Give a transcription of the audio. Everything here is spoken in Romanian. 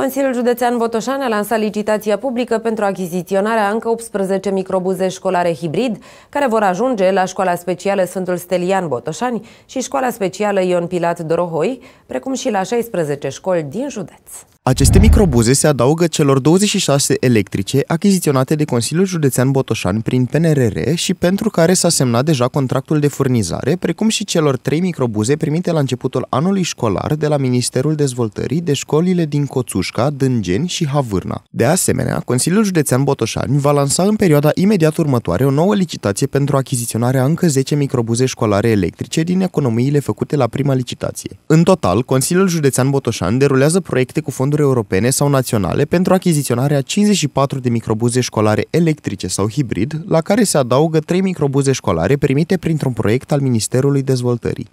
Consiliul Județean Botoșan a lansat licitația publică pentru achiziționarea încă 18 microbuze școlare hibrid, care vor ajunge la Școala Specială Sfântul Stelian Botoșani și Școala Specială Ion Pilat Dorohoi, precum și la 16 școli din județ. Aceste microbuze se adaugă celor 26 electrice achiziționate de Consiliul Județean Botoșan prin PNRR și pentru care s-a semnat deja contractul de furnizare, precum și celor 3 microbuze primite la începutul anului școlar de la Ministerul Dezvoltării de școlile din Coțușca, Dângeni și Havârna. De asemenea, Consiliul Județean Botoșan va lansa în perioada imediat următoare o nouă licitație pentru achiziționarea încă 10 microbuze școlare electrice din economiile făcute la prima licitație. În total, Consiliul Județean Botoșan derulează proiecte cu fonduri fonduri europene sau naționale pentru achiziționarea 54 de microbuze școlare electrice sau hibrid, la care se adaugă 3 microbuze școlare primite printr-un proiect al Ministerului Dezvoltării.